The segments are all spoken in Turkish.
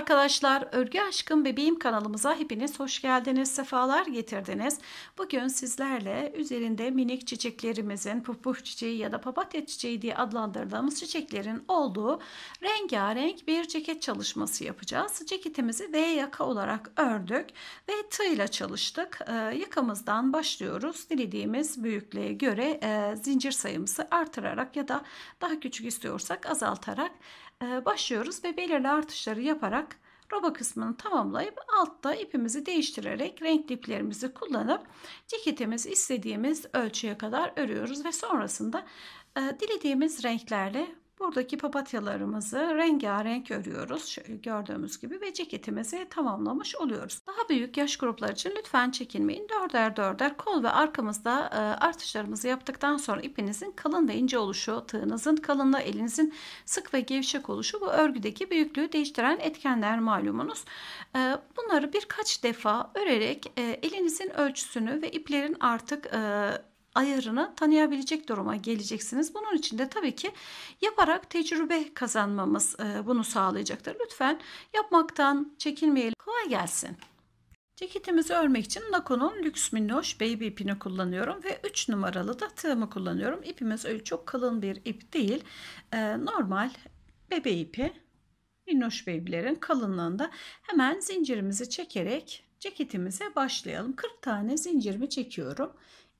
arkadaşlar, Örgü Aşkım Bebeğim kanalımıza hepiniz hoş geldiniz, sefalar getirdiniz. Bugün sizlerle üzerinde minik çiçeklerimizin pupuf çiçeği ya da papatya çiçeği diye adlandırdığımız çiçeklerin olduğu rengarenk bir ceket çalışması yapacağız. Ceketimizi V yaka olarak ördük ve tığla çalıştık. Ee, yakamızdan başlıyoruz. Dilediğimiz büyüklüğe göre e, zincir sayımızı artırarak ya da daha küçük istiyorsak azaltarak ee, başlıyoruz ve belirli artışları yaparak roba kısmını tamamlayıp altta ipimizi değiştirerek renkli iplerimizi kullanıp ceketimiz istediğimiz ölçüye kadar örüyoruz ve sonrasında e, dilediğimiz renklerle Buradaki papatyalarımızı rengarenk örüyoruz. Şöyle gördüğümüz gibi ve ceketimizi tamamlamış oluyoruz. Daha büyük yaş grupları için lütfen çekinmeyin. Dörder dörder kol ve arkamızda e, artışlarımızı yaptıktan sonra ipinizin kalın ve ince oluşu, tığınızın kalınlığı, elinizin sık ve gevşek oluşu bu örgüdeki büyüklüğü değiştiren etkenler malumunuz. E, bunları birkaç defa örerek e, elinizin ölçüsünü ve iplerin artık ayarını tanıyabilecek duruma geleceksiniz. Bunun için de tabii ki yaparak tecrübe kazanmamız e, bunu sağlayacaktır. Lütfen yapmaktan çekinmeyelim. Kolay gelsin. Ceketimizi örmek için Nako'nun Lüks Minnoş Baby ipini kullanıyorum ve 3 numaralı da tığımı kullanıyorum. İpimiz öyle çok kalın bir ip değil. Ee, normal bebe ipi minnoş bebelerin kalınlığında hemen zincirimizi çekerek ceketimize başlayalım. 40 tane zincirimi çekiyorum.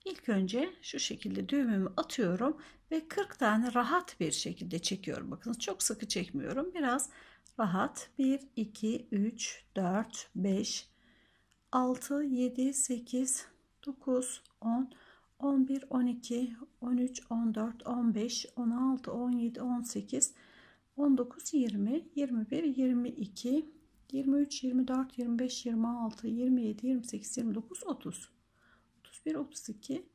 İlk önce şu şekilde düğümümü atıyorum ve 40 tane rahat bir şekilde çekiyorum. Bakın çok sıkı çekmiyorum. Biraz rahat. 1, 2, 3, 4, 5, 6, 7, 8, 9, 10, 11, 12, 13, 14, 15, 16, 17, 18, 19, 20, 21, 22, 23, 24, 25, 26, 27, 28, 29, 30. 31, 32,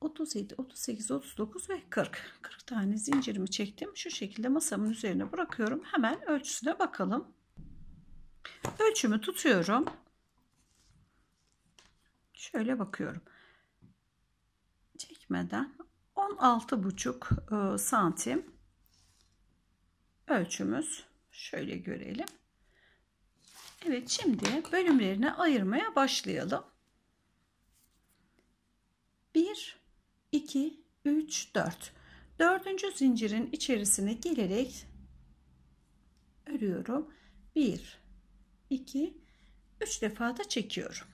37, 38, 39 ve 40. 40 tane zincirimi çektim. Şu şekilde masamın üzerine bırakıyorum. Hemen ölçüsüne bakalım. Ölçümü tutuyorum. Şöyle bakıyorum. Çekmeden 16 buçuk e, santim ölçümüz. Şöyle görelim. Evet şimdi bölümlerine ayırmaya başlayalım. 1, 2, 3, 4. Dördüncü zincirin içerisine gelerek örüyorum. 1, 2, 3 defa da çekiyorum.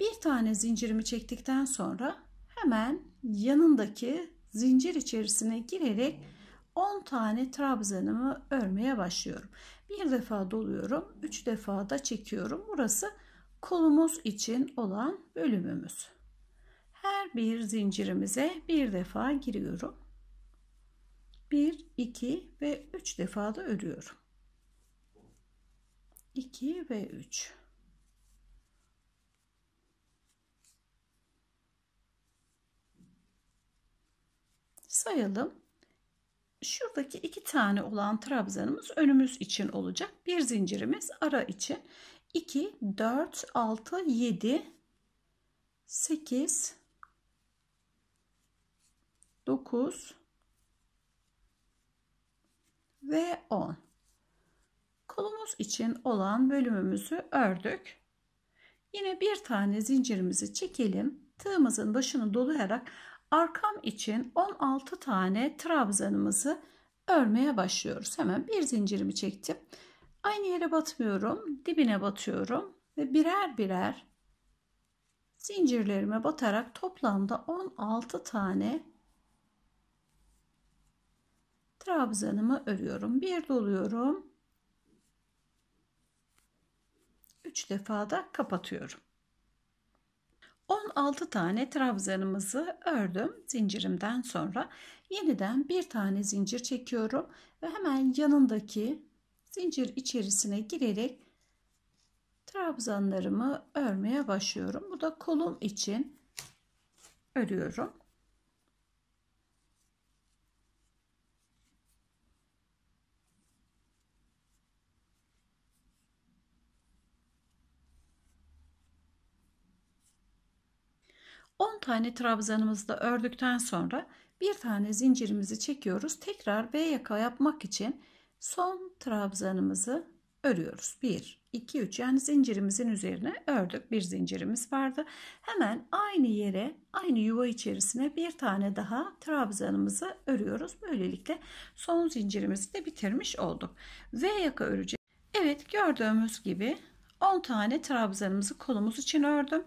Bir tane zincirimi çektikten sonra hemen yanındaki zincir içerisine girerek 10 tane trabzanımı örmeye başlıyorum. Bir defa doluyorum, 3 defa da çekiyorum. Burası kolumuz için olan bölümümüz her bir zincirimize bir defa giriyorum. 1, 2 ve 3 defa da örüyorum. 2 ve 3. Sayalım. Şuradaki iki tane olan trabzanımız önümüz için olacak. Bir zincirimiz ara için. 2, 4, 6, 7, 8, 9 ve 10. Kolumuz için olan bölümümüzü ördük. Yine bir tane zincirimizi çekelim. Tığımızın başını dolayarak arkam için 16 tane trabzanımızı örmeye başlıyoruz. Hemen bir zincirimi çektim. Aynı yere batmıyorum. Dibine batıyorum ve birer birer zincirlerime batarak toplamda 16 tane trabzanımı örüyorum. Bir doluyorum. üç defa da kapatıyorum. 16 tane trabzanımızı ördüm zincirimden sonra. Yeniden bir tane zincir çekiyorum ve hemen yanındaki zincir içerisine girerek trabzanlarımı örmeye başlıyorum. Bu da kolum için örüyorum. 10 tane trabzanımızı da ördükten sonra bir tane zincirimizi çekiyoruz. Tekrar V yaka yapmak için son trabzanımızı örüyoruz. 1, 2, 3 yani zincirimizin üzerine ördük. Bir zincirimiz vardı. Hemen aynı yere aynı yuva içerisine bir tane daha trabzanımızı örüyoruz. Böylelikle son zincirimizi de bitirmiş olduk. V yaka öreceğiz. Evet gördüğümüz gibi 10 tane trabzanımızı kolumuz için ördüm.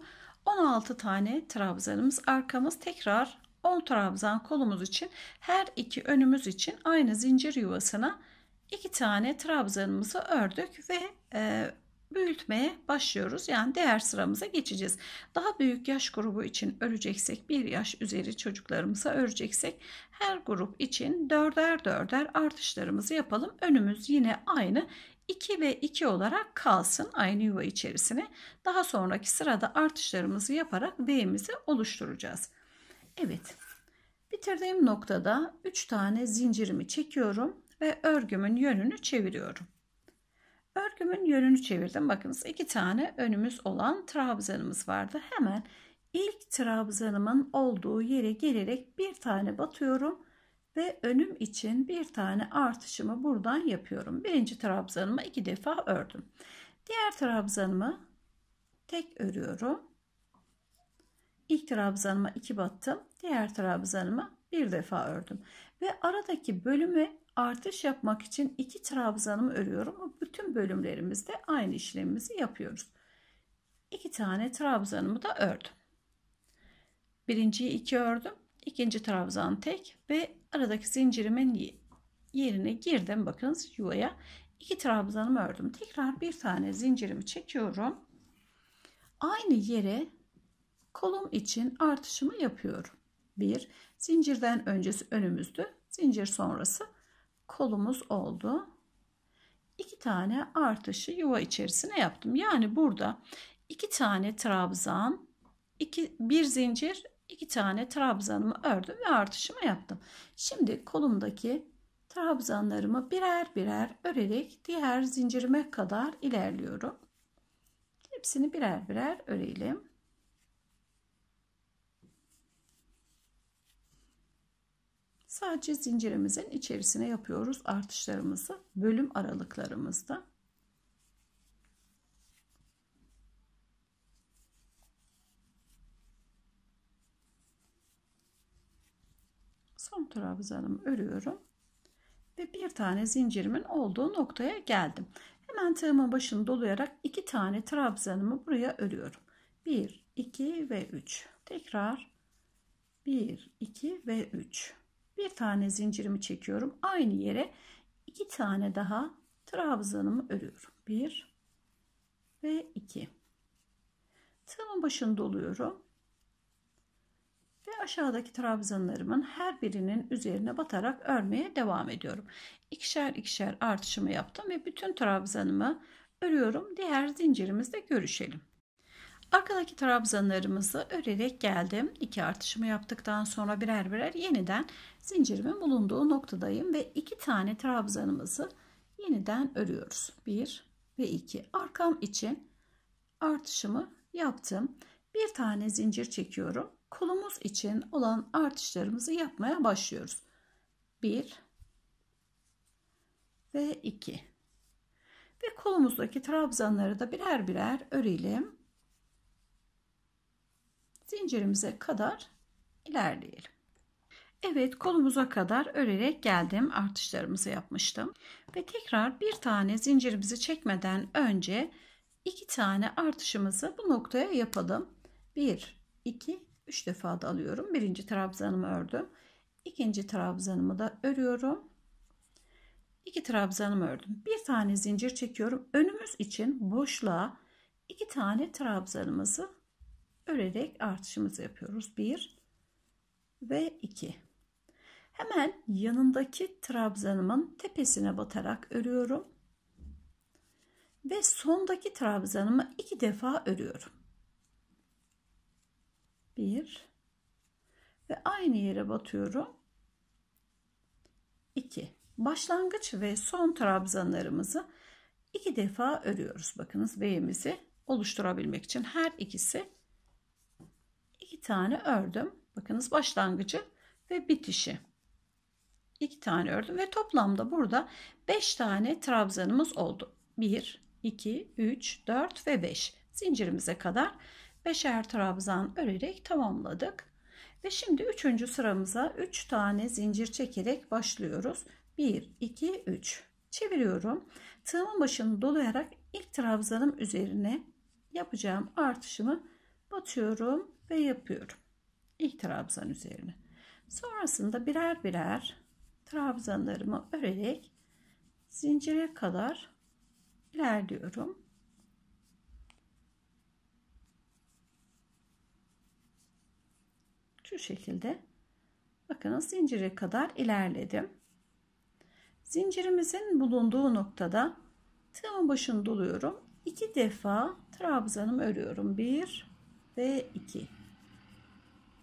16 tane trabzanımız arkamız tekrar 10 trabzan kolumuz için her iki önümüz için aynı zincir yuvasına iki tane trabzanımızı ördük ve e, büyütmeye başlıyoruz. Yani diğer sıramıza geçeceğiz. Daha büyük yaş grubu için öreceksek, bir yaş üzeri çocuklarımıza öreceksek her grup için dörder dörder artışlarımızı yapalım. Önümüz yine aynı 2 ve 2 olarak kalsın aynı yuva içerisine. Daha sonraki sırada artışlarımızı yaparak V'mizi oluşturacağız. Evet bitirdiğim noktada 3 tane zincirimi çekiyorum ve örgümün yönünü çeviriyorum. Örgümün yönünü çevirdim. Bakınız iki tane önümüz olan trabzanımız vardı. Hemen ilk trabzanımın olduğu yere gelerek bir tane batıyorum ve önüm için bir tane artışımı buradan yapıyorum. Birinci trabzanımı iki defa ördüm. Diğer trabzanımı tek örüyorum. İlk trabzanıma iki battım. Diğer trabzanımı bir defa ördüm. Ve aradaki bölümü artış yapmak için iki trabzanımı örüyorum. Bütün bölümlerimizde aynı işlemimizi yapıyoruz. İki tane trabzanımı da ördüm. Birinciyi iki ördüm. İkinci trabzan tek ve aradaki zincirimin yerine girdim. Bakınız yuvaya iki trabzanımı ördüm. Tekrar bir tane zincirimi çekiyorum. Aynı yere kolum için artışımı yapıyorum. Bir zincirden öncesi önümüzdü. Zincir sonrası kolumuz oldu. İki tane artışı yuva içerisine yaptım. Yani burada iki tane trabzan, iki, bir zincir, iki tane trabzanımı ördüm ve artışımı yaptım. Şimdi kolumdaki trabzanlarımı birer birer örerek diğer zincirime kadar ilerliyorum. Hepsini birer birer örelim. Sadece zincirimizin içerisine yapıyoruz artışlarımızı bölüm aralıklarımızda. son trabzanımı örüyorum ve bir tane zincirimin olduğu noktaya geldim hemen tığımın başını dolayarak iki tane trabzanımı buraya örüyorum 1 2 ve 3 tekrar 1 2 ve 3 bir tane zincirimi çekiyorum aynı yere iki tane daha trabzanımı örüyorum 1 ve 2 tığımın başını doluyorum ve aşağıdaki trabzanlarımın her birinin üzerine batarak örmeye devam ediyorum. İkişer ikişer artışımı yaptım ve bütün trabzanımı örüyorum. Diğer zincirimizde görüşelim. Arkadaki trabzanlarımızı örerek geldim. İki artışımı yaptıktan sonra birer birer yeniden zincirimin bulunduğu noktadayım ve iki tane trabzanımızı yeniden örüyoruz. Bir ve iki. Arkam için artışımı yaptım. Bir tane zincir çekiyorum kolumuz için olan artışlarımızı yapmaya başlıyoruz. 1 ve 2 ve kolumuzdaki trabzanları da birer birer örelim. Zincirimize kadar ilerleyelim. Evet kolumuza kadar örerek geldim. Artışlarımızı yapmıştım. Ve tekrar bir tane zincirimizi çekmeden önce iki tane artışımızı bu noktaya yapalım. 1, 2, 3 defa da alıyorum. Birinci trabzanımı ördüm. ikinci trabzanımı da örüyorum. 2 trabzanımı ördüm. Bir tane zincir çekiyorum. Önümüz için boşluğa 2 tane trabzanımızı örerek artışımızı yapıyoruz. 1 ve 2. Hemen yanındaki trabzanımın tepesine batarak örüyorum. Ve sondaki trabzanımı 2 defa örüyorum. 1 ve aynı yere batıyorum. 2. Başlangıç ve son trabzanlarımızı iki defa örüyoruz. Bakınız V'mizi oluşturabilmek için her ikisi iki tane ördüm. Bakınız başlangıcı ve bitişi. iki tane ördüm ve toplamda burada 5 tane trabzanımız oldu. 1, 2, 3, 4 ve 5 zincirimize kadar beşer trabzan örerek tamamladık. Ve şimdi üçüncü sıramıza üç tane zincir çekerek başlıyoruz. Bir, iki, üç. Çeviriyorum. Tığımın başını dolayarak ilk trabzanım üzerine yapacağım artışımı batıyorum ve yapıyorum. İlk trabzan üzerine. Sonrasında birer birer trabzanlarımı örerek zincire kadar ilerliyorum. Şu şekilde. Bakın zincire kadar ilerledim. Zincirimizin bulunduğu noktada tığımın başını doluyorum. İki defa trabzanımı örüyorum. Bir ve iki.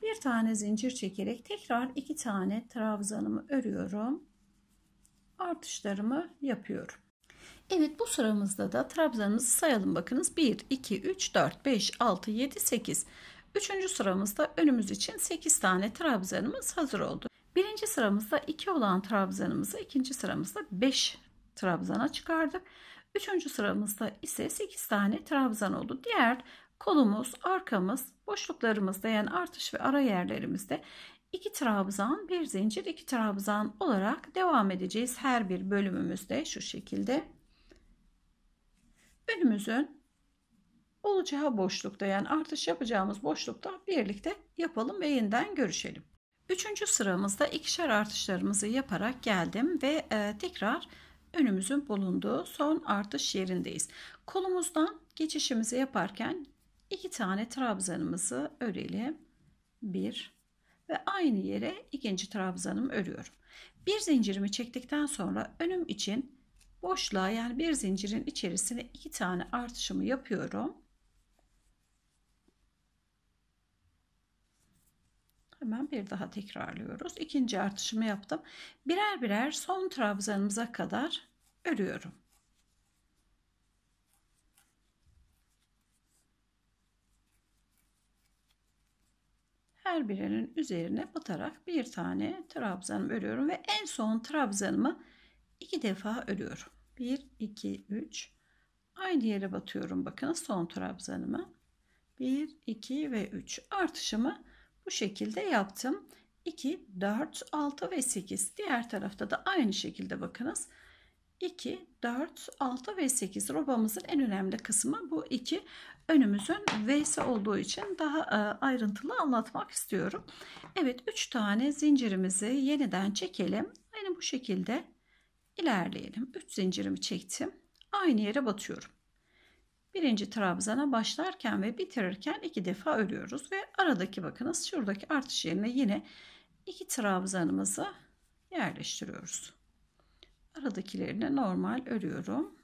Bir tane zincir çekerek tekrar iki tane trabzanımı örüyorum. Artışlarımı yapıyorum. Evet bu sıramızda da trabzanımızı sayalım bakınız. 1, 2, 3, 4, 5, 6, 7, 8. Üçüncü sıramızda önümüz için 8 tane trabzanımız hazır oldu. Birinci sıramızda 2 olan trabzanımızı ikinci sıramızda 5 trabzana çıkardık. Üçüncü sıramızda ise 8 tane trabzan oldu. Diğer kolumuz, arkamız, boşluklarımızda yani artış ve ara yerlerimizde 2 trabzan, bir zincir, 2 trabzan olarak devam edeceğiz. Her bir bölümümüzde şu şekilde. Önümüzün olacağı boşlukta yani artış yapacağımız boşlukta birlikte yapalım ve yeniden görüşelim. Üçüncü sıramızda ikişer artışlarımızı yaparak geldim ve e, tekrar önümüzün bulunduğu son artış yerindeyiz. Kolumuzdan geçişimizi yaparken iki tane trabzanımızı örelim. Bir ve aynı yere ikinci trabzanımı örüyorum. Bir zincirimi çektikten sonra önüm için boşluğa yani bir zincirin içerisine iki tane artışımı yapıyorum. Hemen bir daha tekrarlıyoruz. İkinci artışımı yaptım. Birer birer son trabzanımıza kadar örüyorum. her birinin üzerine batarak bir tane trabzan örüyorum ve en son trabzanımı iki defa örüyorum. 1 2 3 aynı yere batıyorum bakın son trabzanımı 1 2 ve 3 artışımı bu şekilde yaptım. 2, 4, 6 ve 8. Diğer tarafta da aynı şekilde bakınız. 2, 4, 6 ve 8 robamızın en önemli kısmı bu iki önümüzün V'si olduğu için daha e, ayrıntılı anlatmak istiyorum. Evet 3 tane zincirimizi yeniden çekelim. Aynı bu şekilde ilerleyelim. 3 zincirimi çektim. Aynı yere batıyorum birinci trabzana başlarken ve bitirirken iki defa örüyoruz ve aradaki bakınız şuradaki artış yerine yine iki trabzanımızı yerleştiriyoruz. Aradakilerini normal örüyorum.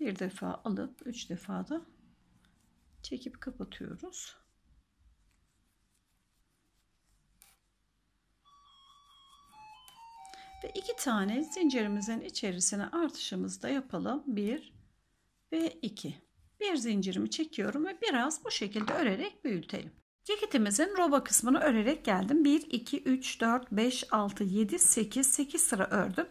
Bir defa alıp üç defa da çekip kapatıyoruz. Ve iki tane zincirimizin içerisine artışımızı da yapalım. 1 ve 2. Bir zincirimi çekiyorum ve biraz bu şekilde örerek büyütelim. Ceketimizin roba kısmını örerek geldim. 1, 2, 3, 4, 5, 6, 7, 8, 8 sıra ördüm.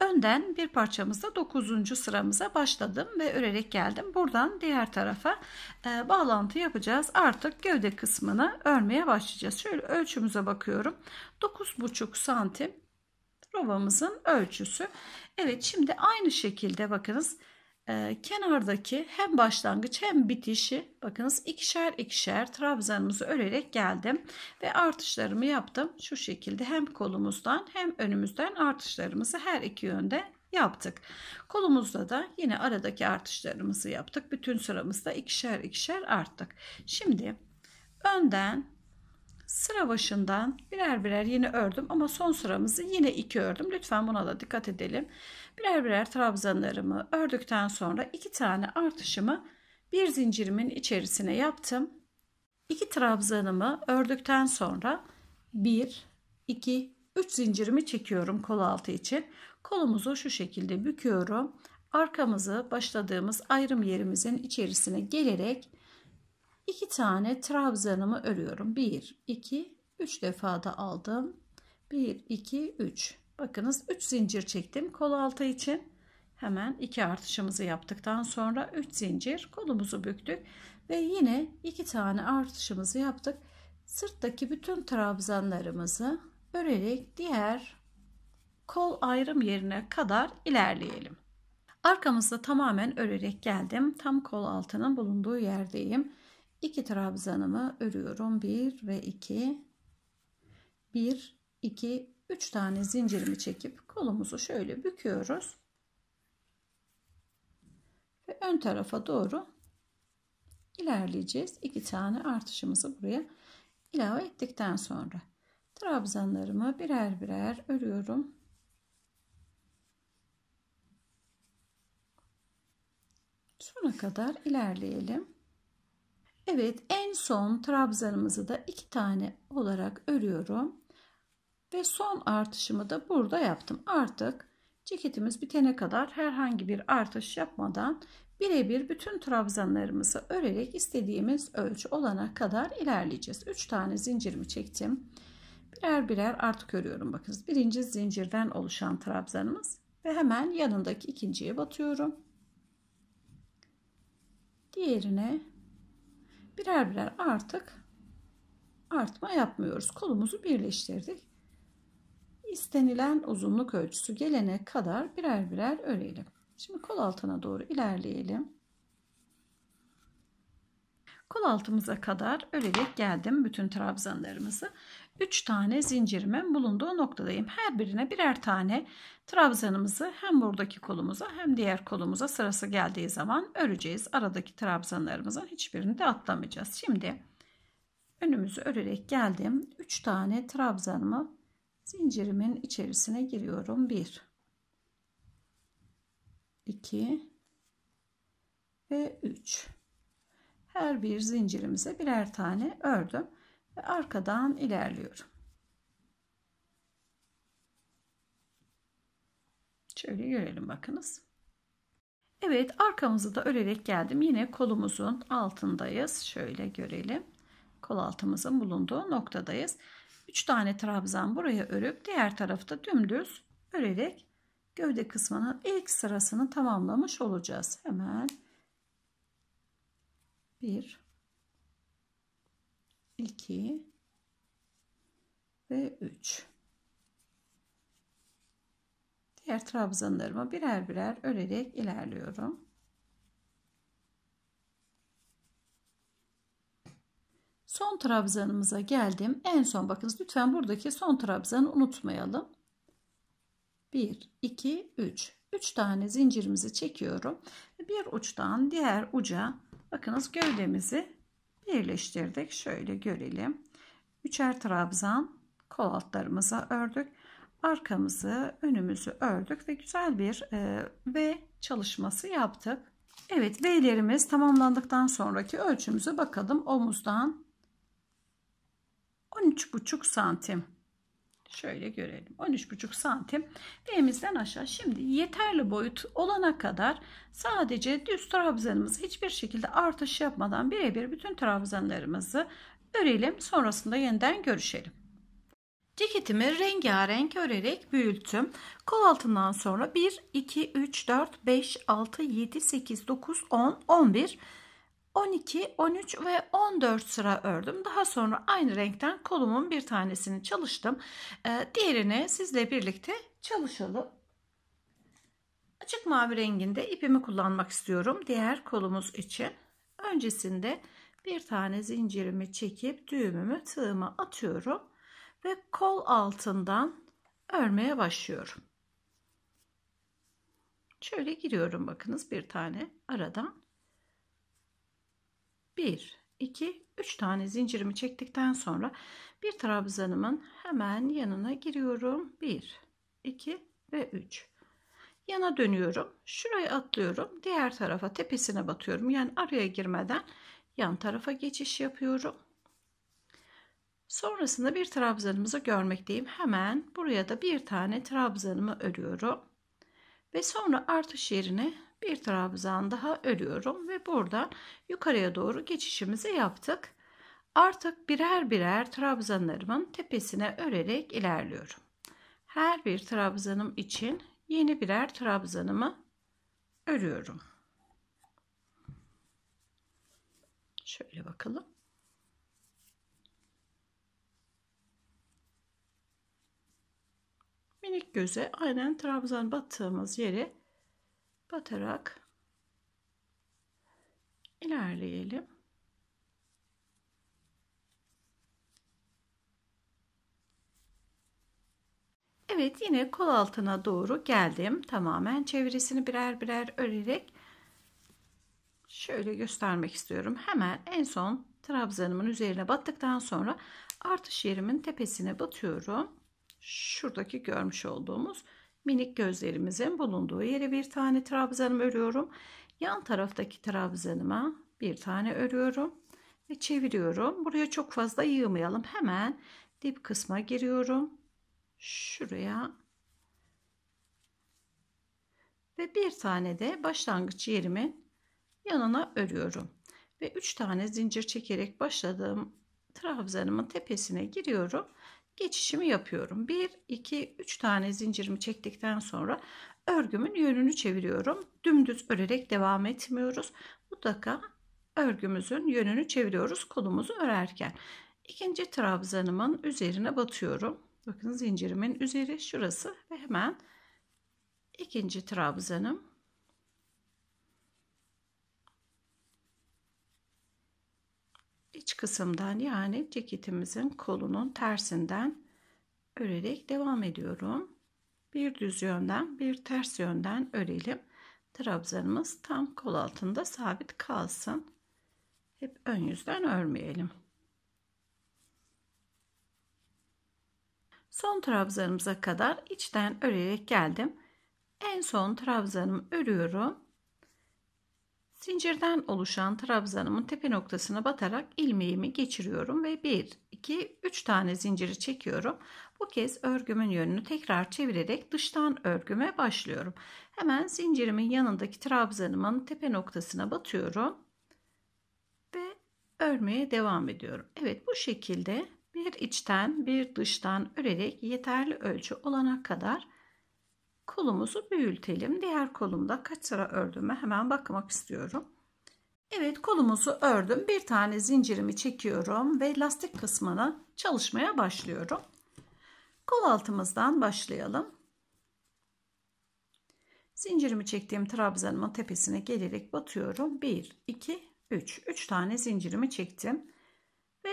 Önden bir parçamızda 9. sıramıza başladım ve örerek geldim. Buradan diğer tarafa e, bağlantı yapacağız. Artık gövde kısmını örmeye başlayacağız. Şöyle ölçümüze bakıyorum. 9,5 santim Rovamızın ölçüsü. Evet şimdi aynı şekilde bakınız e, kenardaki hem başlangıç hem bitişi bakınız ikişer ikişer trabzanımızı örerek geldim ve artışlarımı yaptım. Şu şekilde hem kolumuzdan hem önümüzden artışlarımızı her iki yönde yaptık. Kolumuzda da yine aradaki artışlarımızı yaptık. Bütün sıramızda ikişer ikişer arttık. Şimdi önden Sıra başından birer birer yeni ördüm ama son sıramızı yine iki ördüm. Lütfen buna da dikkat edelim. Birer birer trabzanlarımı ördükten sonra iki tane artışımı bir zincirimin içerisine yaptım. İki trabzanımı ördükten sonra bir, iki, üç zincirimi çekiyorum kol altı için. Kolumuzu şu şekilde büküyorum. Arkamızı başladığımız ayrım yerimizin içerisine gelerek 2 tane trabzanımı örüyorum. 1, 2, 3 defa da aldım. 1, 2, 3. Bakınız 3 zincir çektim kol altı için. Hemen 2 artışımızı yaptıktan sonra 3 zincir kolumuzu büktük. Ve yine 2 tane artışımızı yaptık. Sırttaki bütün trabzanlarımızı örerek diğer kol ayrım yerine kadar ilerleyelim. Arkamızda tamamen örerek geldim. Tam kol altının bulunduğu yerdeyim. 2 trabzanımı örüyorum. 1 ve 2 1 2 3 tane zincirimi çekip kolumuzu şöyle büküyoruz. Ve ön tarafa doğru ilerleyeceğiz. iki tane artışımızı buraya ilave ettikten sonra trabzanlarımı birer birer örüyorum. Sona kadar ilerleyelim. Evet en son trabzanımızı da iki tane olarak örüyorum. Ve son artışımı da burada yaptım. Artık ceketimiz bitene kadar herhangi bir artış yapmadan birebir bütün trabzanlarımızı örerek istediğimiz ölçü olana kadar ilerleyeceğiz. 3 tane zincirimi çektim. Birer birer artık örüyorum. Bakınız birinci zincirden oluşan trabzanımız ve hemen yanındaki ikinciye batıyorum. Diğerine birer birer artık artma yapmıyoruz. Kolumuzu birleştirdik. İstenilen uzunluk ölçüsü gelene kadar birer birer örelim. Şimdi kol altına doğru ilerleyelim. Kol altımıza kadar örerek geldim bütün trabzanlarımızı. 3 tane zincirimin bulunduğu noktadayım. Her birine birer tane trabzanımızı hem buradaki kolumuza hem diğer kolumuza sırası geldiği zaman öreceğiz. Aradaki trabzanlarımızın hiçbirini de atlamayacağız. Şimdi önümüzü örerek geldim. 3 tane trabzanımı zincirimin içerisine giriyorum. 1 2 ve 3 her bir zincirimize birer tane ördüm. Ve arkadan ilerliyorum. Şöyle görelim bakınız. Evet arkamızı da örerek geldim. Yine kolumuzun altındayız. Şöyle görelim. Kol altımızın bulunduğu noktadayız. 3 tane trabzan buraya örüp diğer tarafta dümdüz örerek gövde kısmının ilk sırasını tamamlamış olacağız. Hemen 1 2 ve 3 diğer trabzanlarımı birer birer örerek ilerliyorum son trabzanımıza geldim en son bakınız lütfen buradaki son trabzanı unutmayalım 1 2 3 3 tane zincirimizi çekiyorum bir uçtan diğer uca bakınız gövdemizi birleştirdik. Şöyle görelim. Üçer trabzan kol altlarımıza ördük. Arkamızı, önümüzü ördük ve güzel bir e, V çalışması yaptık. Evet V'lerimiz tamamlandıktan sonraki ölçümüze bakalım. Omuzdan 13,5 santim Şöyle görelim. 13,5 santim D'mizden aşağı. Şimdi yeterli boyut olana kadar sadece düz trabzanımızı hiçbir şekilde artış yapmadan birebir bütün trabzanlarımızı örelim. Sonrasında yeniden görüşelim. Ceketimi rengarenk örerek büyüttüm. Kol altından sonra 1, 2, 3, 4, 5, 6, 7, 8, 9, 10, 11 12, 13 ve 14 sıra ördüm. Daha sonra aynı renkten kolumun bir tanesini çalıştım. Ee, diğerini sizle birlikte çalışalım. Açık mavi renginde ipimi kullanmak istiyorum. Diğer kolumuz için. Öncesinde bir tane zincirimi çekip düğümümü tığıma atıyorum. Ve kol altından örmeye başlıyorum. Şöyle giriyorum bakınız bir tane aradan 1 2 3 tane zincirimi çektikten sonra bir trabzanımın hemen yanına giriyorum 1 2 ve 3 yana dönüyorum şurayı atlıyorum diğer tarafa tepesine batıyorum yani araya girmeden yan tarafa geçiş yapıyorum sonrasında bir trabzanımızı görmekteyim hemen buraya da bir tane trabzanımı örüyorum ve sonra artış yerine bir trabzan daha örüyorum ve buradan yukarıya doğru geçişimizi yaptık. Artık birer birer trabzanlarımın tepesine örerek ilerliyorum. Her bir trabzanım için yeni birer trabzanımı örüyorum. Şöyle bakalım. Minik göze aynen trabzan battığımız yere batarak ilerleyelim. Evet yine kol altına doğru geldim. Tamamen çevresini birer birer örerek şöyle göstermek istiyorum. Hemen en son trabzanımın üzerine battıktan sonra artış yerimin tepesine batıyorum. Şuradaki görmüş olduğumuz minik gözlerimizin bulunduğu yere bir tane trabzanım örüyorum. Yan taraftaki trabzanıma bir tane örüyorum ve çeviriyorum. Buraya çok fazla yığmayalım. Hemen dip kısma giriyorum. Şuraya ve bir tane de başlangıç yerimin yanına örüyorum. Ve 3 tane zincir çekerek başladığım trabzanımın tepesine giriyorum geçişimi yapıyorum. 1 2 3 tane zincirimi çektikten sonra örgümün yönünü çeviriyorum. Dümdüz örerek devam etmiyoruz. Mutlaka örgümüzün yönünü çeviriyoruz kolumuzu örerken. İkinci trabzanımın üzerine batıyorum. Bakın zincirimin üzeri şurası ve hemen ikinci trabzanım iç kısımdan yani ceketimizin kolunun tersinden örerek devam ediyorum. Bir düz yönden bir ters yönden örelim. Trabzanımız tam kol altında sabit kalsın. Hep ön yüzden örmeyelim. Son trabzanımıza kadar içten örerek geldim. En son trabzanımı örüyorum. Zincirden oluşan trabzanımın tepe noktasına batarak ilmeğimi geçiriyorum ve 1, 2, 3 tane zinciri çekiyorum. Bu kez örgümün yönünü tekrar çevirerek dıştan örgüme başlıyorum. Hemen zincirimin yanındaki trabzanımın tepe noktasına batıyorum ve örmeye devam ediyorum. Evet bu şekilde bir içten bir dıştan örerek yeterli ölçü olana kadar kolumuzu büyütelim. Diğer kolumda kaç sıra ördüğüme hemen bakmak istiyorum. Evet kolumuzu ördüm. Bir tane zincirimi çekiyorum ve lastik kısmını çalışmaya başlıyorum. Kol altımızdan başlayalım. Zincirimi çektiğim trabzanımın tepesine gelerek batıyorum. 1, 2, 3. 3 tane zincirimi çektim. Ve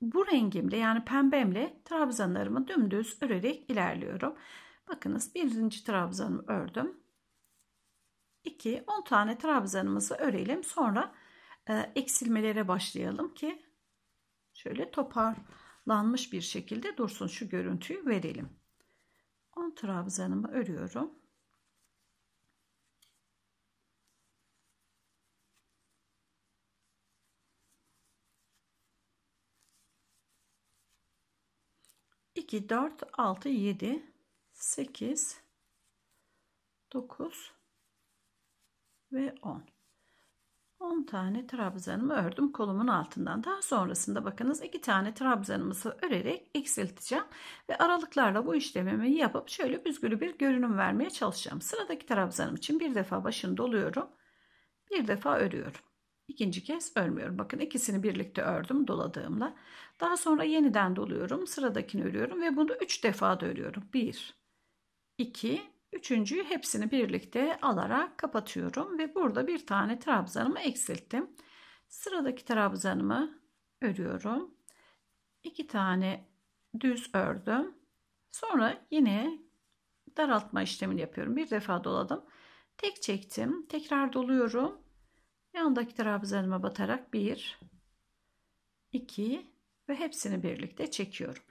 bu rengimle yani pembemle trabzanlarımı dümdüz örerek ilerliyorum. Bakınız birinci trabzanımı ördüm. 2 10 tane trabzanımızı örelim. Sonra e, eksilmelere başlayalım ki şöyle toparlanmış bir şekilde dursun şu görüntüyü verelim. 10 trabzanımı örüyorum. İki, dört, altı, yedi, 8 9 ve 10 10 tane trabzanımı ördüm kolumun altından. Daha sonrasında bakınız 2 tane trabzanımızı örerek eksilteceğim ve aralıklarla bu işlemimi yapıp şöyle büzgülü bir görünüm vermeye çalışacağım. Sıradaki trabzanım için bir defa başını doluyorum. Bir defa örüyorum. İkinci kez örmüyorum. Bakın ikisini birlikte ördüm doladığımla. Daha sonra yeniden doluyorum. Sıradakini örüyorum ve bunu 3 defa da örüyorum. 1 2, üçüncüyü hepsini birlikte alarak kapatıyorum ve burada bir tane trabzanımı eksilttim. Sıradaki trabzanımı örüyorum. 2 tane düz ördüm. Sonra yine daraltma işlemini yapıyorum. Bir defa doladım. Tek çektim. Tekrar doluyorum. Yandaki trabzanıma batarak 1 2 ve hepsini birlikte çekiyorum.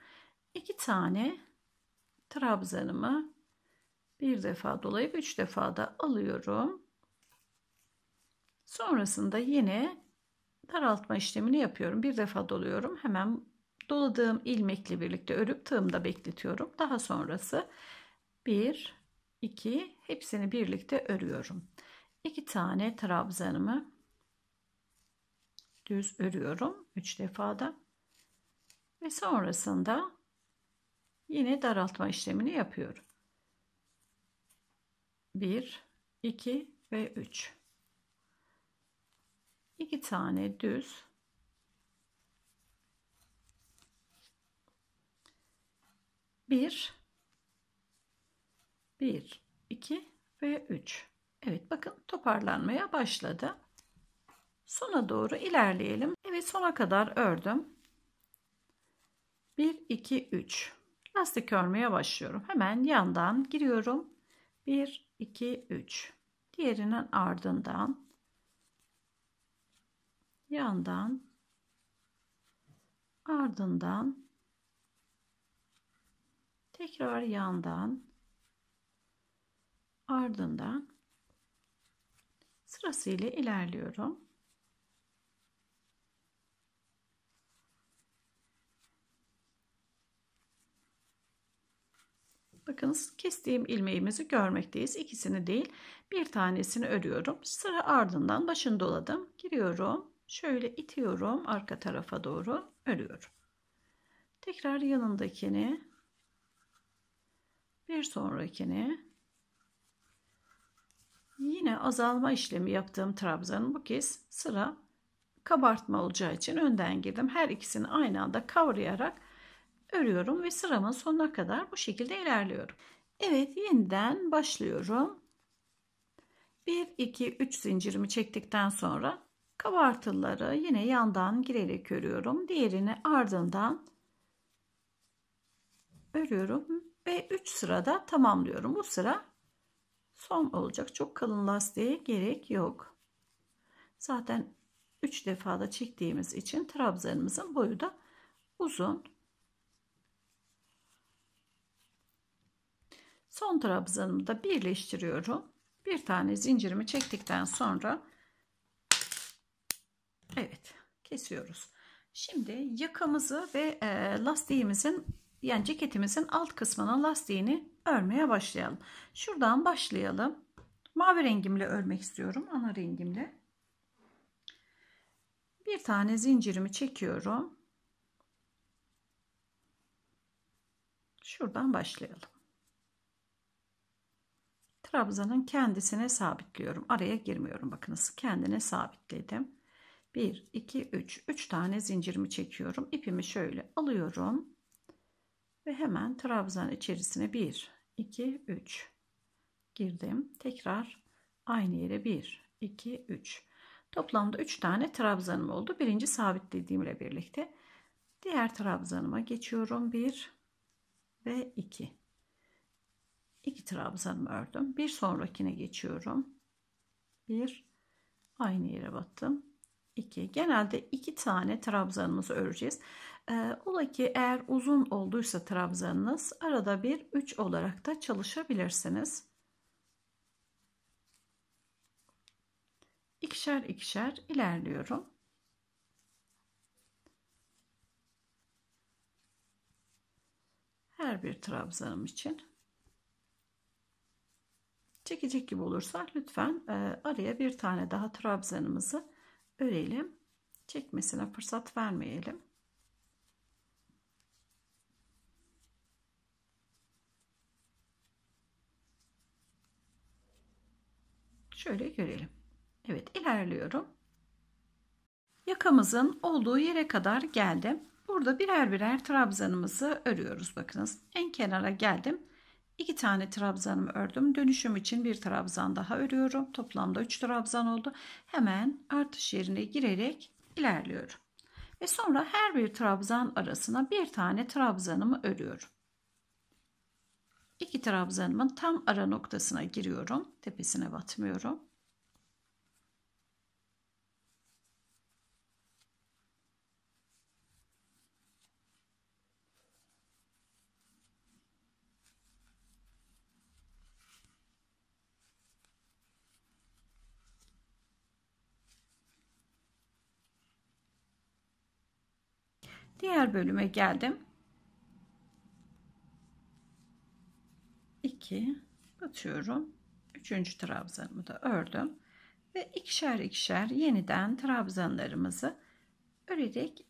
2 tane trabzanımı bir defa dolayıp üç defa da alıyorum. Sonrasında yine daraltma işlemini yapıyorum. Bir defa doluyorum. Hemen doladığım ilmekle birlikte örüp tığımda bekletiyorum. Daha sonrası bir, iki, hepsini birlikte örüyorum. İki tane trabzanımı düz örüyorum. 3 defada. Ve sonrasında yine daraltma işlemini yapıyorum. 1, 2 ve 3. 2 tane düz bir, bir, iki ve üç. Evet bakın toparlanmaya başladı. Sona doğru ilerleyelim. Evet sona kadar ördüm. Bir, iki, üç. Lastik örmeye başlıyorum. Hemen yandan giriyorum. 1 2 3 diğerinin ardından yandan ardından tekrar yandan ardından sırasıyla ilerliyorum. Bakınız kestiğim ilmeğimizi görmekteyiz. İkisini değil bir tanesini örüyorum. Sıra ardından başını doladım. Giriyorum. Şöyle itiyorum arka tarafa doğru örüyorum. Tekrar yanındakini bir sonrakini yine azalma işlemi yaptığım trabzanın bu kez sıra kabartma olacağı için önden girdim. Her ikisini aynı anda kavrayarak örüyorum ve sıramın sonuna kadar bu şekilde ilerliyorum. Evet yeniden başlıyorum. 1 2 3 zincirimi çektikten sonra kabartıları yine yandan girerek örüyorum. Diğerini ardından örüyorum ve 3 sırada tamamlıyorum. Bu sıra son olacak. Çok kalın lastiğe gerek yok. Zaten 3 defada çektiğimiz için trabzanımızın boyu da uzun. Son trabzanımı da birleştiriyorum. Bir tane zincirimi çektikten sonra evet kesiyoruz. Şimdi yakamızı ve e, lastiğimizin yani ceketimizin alt kısmının lastiğini örmeye başlayalım. Şuradan başlayalım. Mavi rengimle örmek istiyorum. Ana rengimle. Bir tane zincirimi çekiyorum. Şuradan başlayalım. Trabzanın kendisine sabitliyorum. Araya girmiyorum bakınız. Kendine sabitledim. 1, 2, 3. 3 tane zincirimi çekiyorum. İpimi şöyle alıyorum. Ve hemen trabzan içerisine 1, 2, 3 girdim. Tekrar aynı yere 1, 2, 3. Toplamda 3 tane trabzanım oldu. Birinci sabitlediğimle birlikte. Diğer trabzanıma geçiyorum. 1 ve 2 iki trabzanımı ördüm. Bir sonrakine geçiyorum. Bir aynı yere battım. 2. Genelde 2 tane trabzanımızı öreceğiz. E, ola ki eğer uzun olduysa trabzanınız arada bir 3 olarak da çalışabilirsiniz. İkişer ikişer ilerliyorum. Her bir trabzanım için Çekecek gibi olursa lütfen e, araya bir tane daha trabzanımızı örelim. Çekmesine fırsat vermeyelim. Şöyle görelim. Evet ilerliyorum. Yakamızın olduğu yere kadar geldim. Burada birer birer trabzanımızı örüyoruz. Bakınız en kenara geldim. 2 tane trabzanımı ördüm. Dönüşüm için bir trabzan daha örüyorum. Toplamda 3 trabzan oldu. Hemen artış yerine girerek ilerliyorum. Ve sonra her bir trabzan arasına bir tane trabzanımı örüyorum. İki trabzanımın tam ara noktasına giriyorum. Tepesine batmıyorum. Diğer bölüme geldim. 2 batıyorum. 3. trabzanımı da ördüm. Ve ikişer ikişer yeniden trabzanlarımızı örerek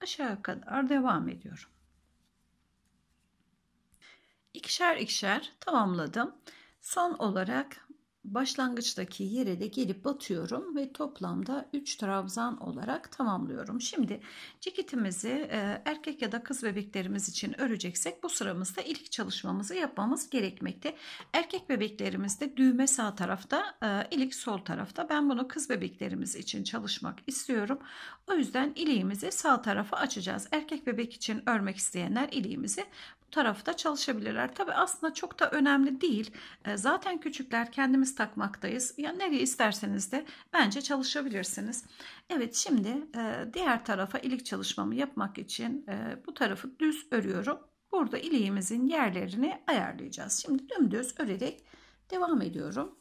aşağı kadar devam ediyorum. İkişer ikişer tamamladım. Son olarak başlangıçtaki yere de gelip batıyorum ve toplamda 3 trabzan olarak tamamlıyorum. Şimdi ceketimizi e, erkek ya da kız bebeklerimiz için öreceksek bu sıramızda ilk çalışmamızı yapmamız gerekmekte. Erkek bebeklerimizde düğme sağ tarafta, e, ilik sol tarafta. Ben bunu kız bebeklerimiz için çalışmak istiyorum. O yüzden iliğimizi sağ tarafa açacağız. Erkek bebek için örmek isteyenler iliğimizi tarafta çalışabilirler. Tabi aslında çok da önemli değil. E, zaten küçükler kendimiz takmaktayız. Ya nereye isterseniz de bence çalışabilirsiniz. Evet şimdi e, diğer tarafa ilik çalışmamı yapmak için e, bu tarafı düz örüyorum. Burada iliğimizin yerlerini ayarlayacağız. Şimdi dümdüz örerek devam ediyorum.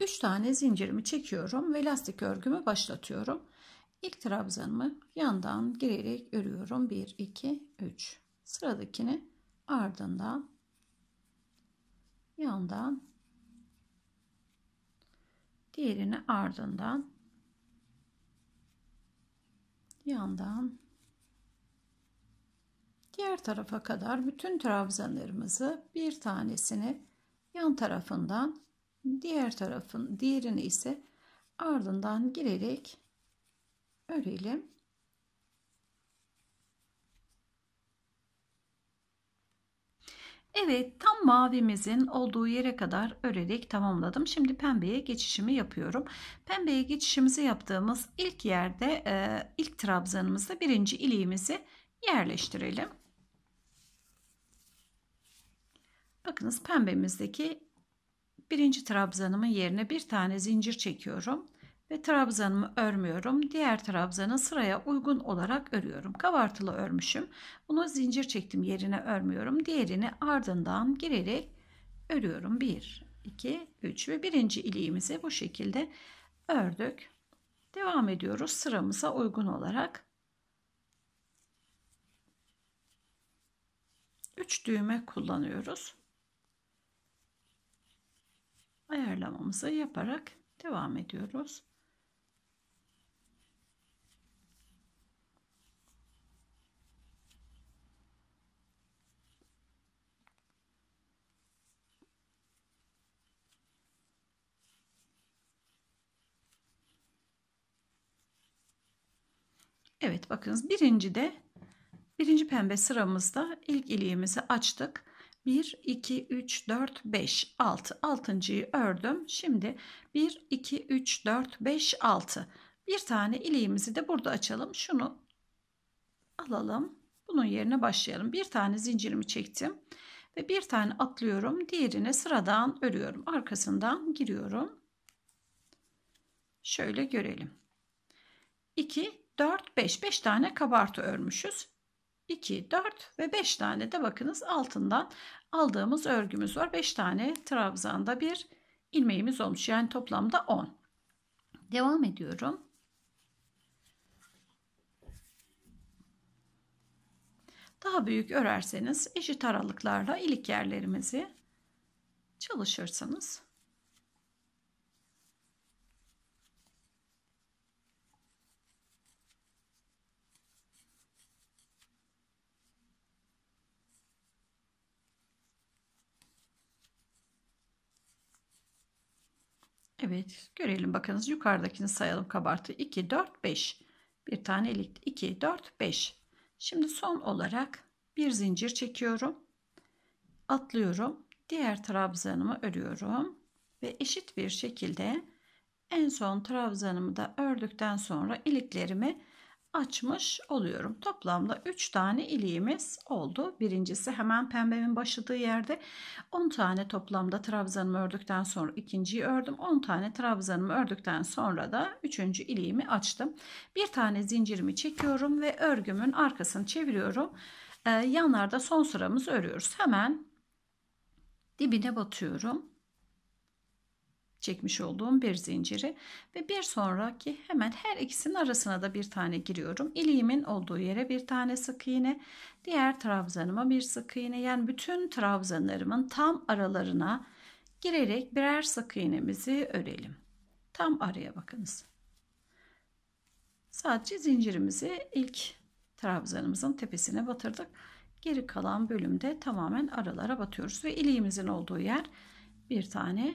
3 tane zincirimi çekiyorum ve lastik örgümü başlatıyorum. İlk trabzanımı yandan girerek örüyorum. 1 2 3. Sıradakini ardından yandan diğerini ardından yandan diğer tarafa kadar bütün trabzanlarımızı bir tanesini yan tarafından diğer tarafın diğerini ise ardından girerek örelim. Evet tam mavimizin olduğu yere kadar örerek tamamladım. Şimdi pembeye geçişimi yapıyorum. Pembeye geçişimizi yaptığımız ilk yerde e, ilk trabzanımızda birinci iliğimizi yerleştirelim. Bakınız pembemizdeki birinci trabzanımın yerine bir tane zincir çekiyorum ve trabzanımı örmüyorum. Diğer trabzanı sıraya uygun olarak örüyorum. Kabartılı örmüşüm. Bunu zincir çektim yerine örmüyorum. Diğerini ardından girerek örüyorum. 1, 2, 3 ve birinci iliğimizi bu şekilde ördük. Devam ediyoruz sıramıza uygun olarak. 3 düğme kullanıyoruz. Ayarlamamızı yaparak devam ediyoruz. Evet bakınız birinci de birinci pembe sıramızda ilk iliğimizi açtık. 1, 2, 3, 4, 5, 6. Altıncıyı ördüm. Şimdi 1, 2, 3, 4, 5, 6. Bir tane iliğimizi de burada açalım. Şunu alalım. Bunun yerine başlayalım. Bir tane zincirimi çektim. Ve bir tane atlıyorum. Diğerine sıradan örüyorum. Arkasından giriyorum. Şöyle görelim. 2, 4, 5. 5 tane kabartı örmüşüz. 2, 4 ve 5 tane de bakınız altından aldığımız örgümüz var. 5 tane trabzanda bir ilmeğimiz olmuş. Yani toplamda 10. Devam ediyorum. Daha büyük örerseniz eşit aralıklarla ilik yerlerimizi çalışırsınız. Evet görelim bakınız yukarıdakini sayalım kabartı 2 4 5 bir tane ilik 2 4 5 şimdi son olarak bir zincir çekiyorum atlıyorum diğer trabzanımı örüyorum ve eşit bir şekilde en son trabzanımı da ördükten sonra iliklerimi açmış oluyorum. Toplamda 3 tane iliğimiz oldu. Birincisi hemen pembemin başladığı yerde 10 tane toplamda trabzanımı ördükten sonra ikinciyi ördüm. 10 tane trabzanımı ördükten sonra da 3. iliğimi açtım. Bir tane zincirimi çekiyorum ve örgümün arkasını çeviriyorum. Ee, yanlarda son sıramızı örüyoruz. Hemen dibine batıyorum çekmiş olduğum bir zinciri ve bir sonraki hemen her ikisinin arasına da bir tane giriyorum. İliğimin olduğu yere bir tane sık iğne, diğer trabzanıma bir sık iğne. Yani bütün trabzanlarımın tam aralarına girerek birer sık iğnemizi örelim. Tam araya bakınız. Sadece zincirimizi ilk trabzanımızın tepesine batırdık. Geri kalan bölümde tamamen aralara batıyoruz ve iliğimizin olduğu yer bir tane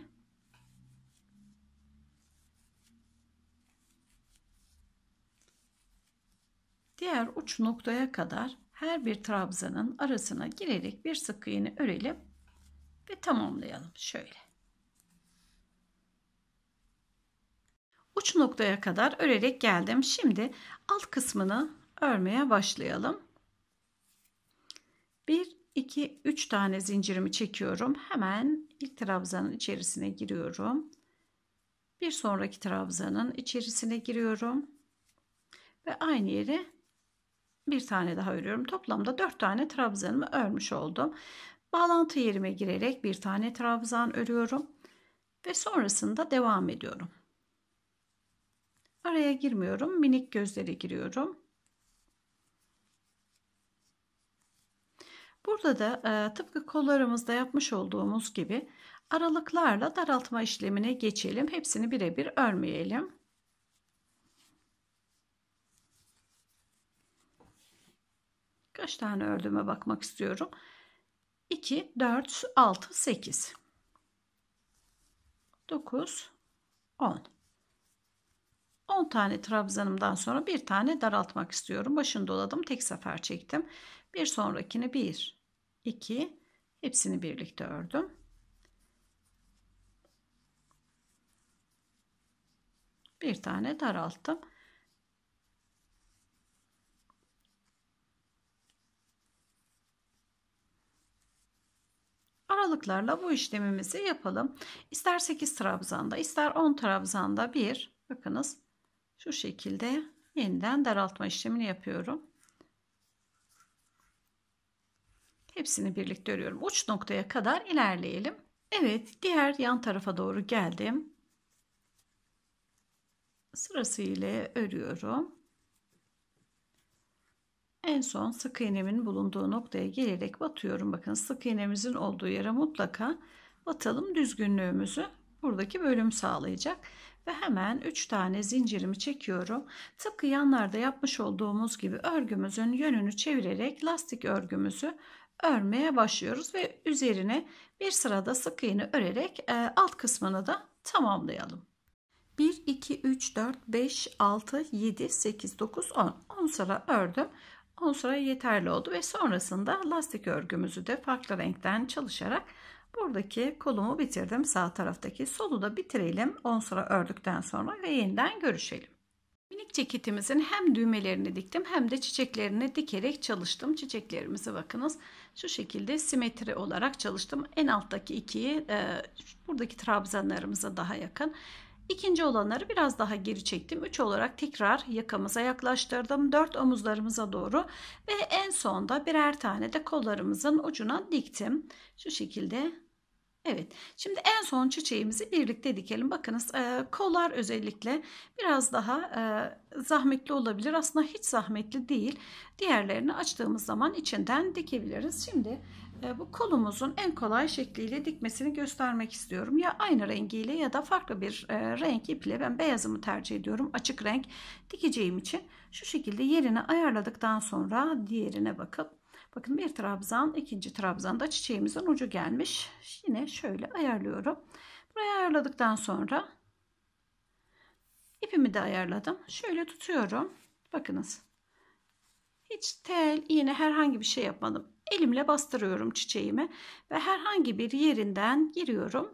diğer uç noktaya kadar her bir trabzanın arasına girerek bir sık iğne örelim ve tamamlayalım şöyle. Uç noktaya kadar örerek geldim. Şimdi alt kısmını örmeye başlayalım. 1 2 3 tane zincirimi çekiyorum. Hemen ilk trabzanın içerisine giriyorum. Bir sonraki trabzanın içerisine giriyorum ve aynı yere bir tane daha örüyorum. Toplamda 4 tane trabzanımı örmüş oldum. Bağlantı yerime girerek bir tane trabzan örüyorum ve sonrasında devam ediyorum. Araya girmiyorum. Minik gözlere giriyorum. Burada da e, tıpkı kollarımızda yapmış olduğumuz gibi aralıklarla daraltma işlemine geçelim. Hepsini birebir örmeyelim. kaç tane ördüğüme bakmak istiyorum. 2, 4, 6, 8. 9, 10. 10 tane trabzanımdan sonra bir tane daraltmak istiyorum. Başını doladım. Tek sefer çektim. Bir sonrakini 1, 2, hepsini birlikte ördüm. Bir tane daralttım. aralıklarla bu işlemimizi yapalım. İster 8 trabzanda ister 10 trabzanda bir bakınız şu şekilde yeniden daraltma işlemini yapıyorum. Hepsini birlikte örüyorum. Uç noktaya kadar ilerleyelim. Evet diğer yan tarafa doğru geldim. Sırasıyla örüyorum. En son sık iğnemin bulunduğu noktaya gelerek batıyorum. Bakın sık iğnemizin olduğu yere mutlaka batalım. Düzgünlüğümüzü buradaki bölüm sağlayacak. Ve hemen 3 tane zincirimi çekiyorum. Tıpkı yanlarda yapmış olduğumuz gibi örgümüzün yönünü çevirerek lastik örgümüzü örmeye başlıyoruz. Ve üzerine bir sırada sık iğne örerek e, alt kısmını da tamamlayalım. 1, 2, 3, 4, 5, 6, 7, 8, 9, 10. 10 sıra ördüm. 10 sıra yeterli oldu ve sonrasında lastik örgümüzü de farklı renkten çalışarak buradaki kolumu bitirdim sağ taraftaki solu da bitirelim 10 sıra ördükten sonra ve yeniden görüşelim minik ceketimizin hem düğmelerini diktim hem de çiçeklerini dikerek çalıştım çiçeklerimizi bakınız şu şekilde simetri olarak çalıştım en alttaki ikiyi e, buradaki trabzanlarımıza daha yakın İkinci olanları biraz daha geri çektim. 3 olarak tekrar yakamıza yaklaştırdım. 4 omuzlarımıza doğru ve en sonda birer tane de kollarımızın ucuna diktim. Şu şekilde Evet şimdi en son çiçeğimizi birlikte dikelim. Bakınız e, kollar özellikle biraz daha e, zahmetli olabilir. Aslında hiç zahmetli değil. Diğerlerini açtığımız zaman içinden dikebiliriz. Şimdi e, bu kolumuzun en kolay şekliyle dikmesini göstermek istiyorum. Ya aynı rengiyle ya da farklı bir e, renk iple ben beyazımı tercih ediyorum. Açık renk dikeceğim için şu şekilde yerini ayarladıktan sonra diğerine bakıp bakın bir trabzan ikinci trabzan da çiçeğimizin ucu gelmiş. Yine şöyle ayarlıyorum. Burayı ayarladıktan sonra ipimi de ayarladım. Şöyle tutuyorum. Bakınız. Hiç tel, iğne herhangi bir şey yapmadım elimle bastırıyorum çiçeğimi ve herhangi bir yerinden giriyorum.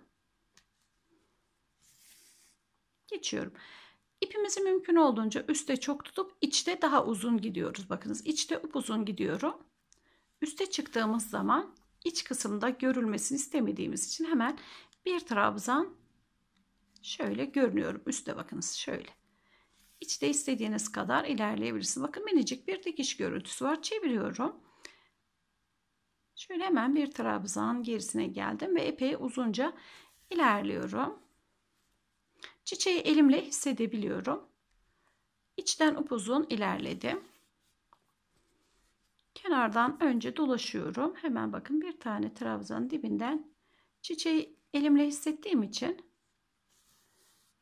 Geçiyorum. İpimizi mümkün olduğunca üstte çok tutup içte daha uzun gidiyoruz. Bakınız içte uzun gidiyorum. Üste çıktığımız zaman iç kısımda görülmesini istemediğimiz için hemen bir trabzan şöyle görünüyorum. Üste bakınız şöyle. İçte istediğiniz kadar ilerleyebilirsiniz. Bakın minicik bir dikiş görüntüsü var. Çeviriyorum. Şöyle hemen bir trabzan gerisine geldim ve epey uzunca ilerliyorum. Çiçeği elimle hissedebiliyorum. İçten upuzun ilerledim. Kenardan önce dolaşıyorum. Hemen bakın bir tane trabzan dibinden çiçeği elimle hissettiğim için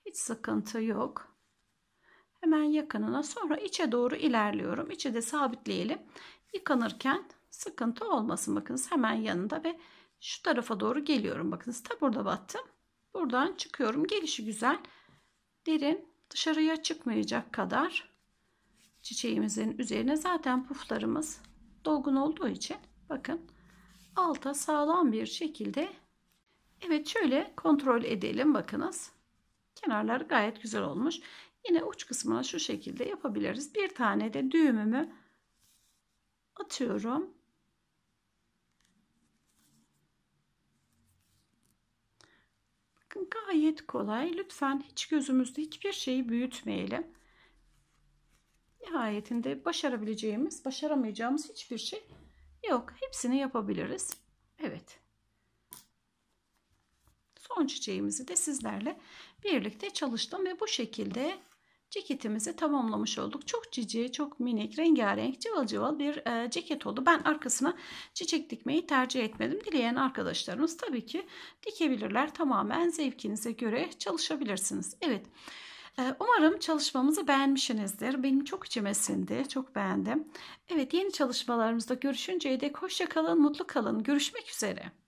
hiç sıkıntı yok. Hemen yakınına sonra içe doğru ilerliyorum. İçe de sabitleyelim. Yıkanırken Sıkıntı olmasın bakınız hemen yanında ve şu tarafa doğru geliyorum. Bakınız ta burada battım. Buradan çıkıyorum. Gelişi güzel. Derin dışarıya çıkmayacak kadar çiçeğimizin üzerine zaten puflarımız dolgun olduğu için bakın alta sağlam bir şekilde evet şöyle kontrol edelim bakınız kenarlar gayet güzel olmuş yine uç kısmına şu şekilde yapabiliriz bir tane de düğümümü atıyorum gayet kolay. Lütfen hiç gözümüzde hiçbir şeyi büyütmeyelim. Nihayetinde başarabileceğimiz, başaramayacağımız hiçbir şey yok. Hepsini yapabiliriz. Evet. Son çiçeğimizi de sizlerle birlikte çalıştım ve bu şekilde ceketimizi tamamlamış olduk. Çok cici, çok minik, rengarenk, cıval cıval bir e, ceket oldu. Ben arkasına çiçek dikmeyi tercih etmedim. Dileyen arkadaşlarımız tabii ki dikebilirler. Tamamen zevkinize göre çalışabilirsiniz. Evet. E, umarım çalışmamızı beğenmişsinizdir. Benim çok içime Çok beğendim. Evet yeni çalışmalarımızda görüşünceye dek hoşçakalın, mutlu kalın. Görüşmek üzere.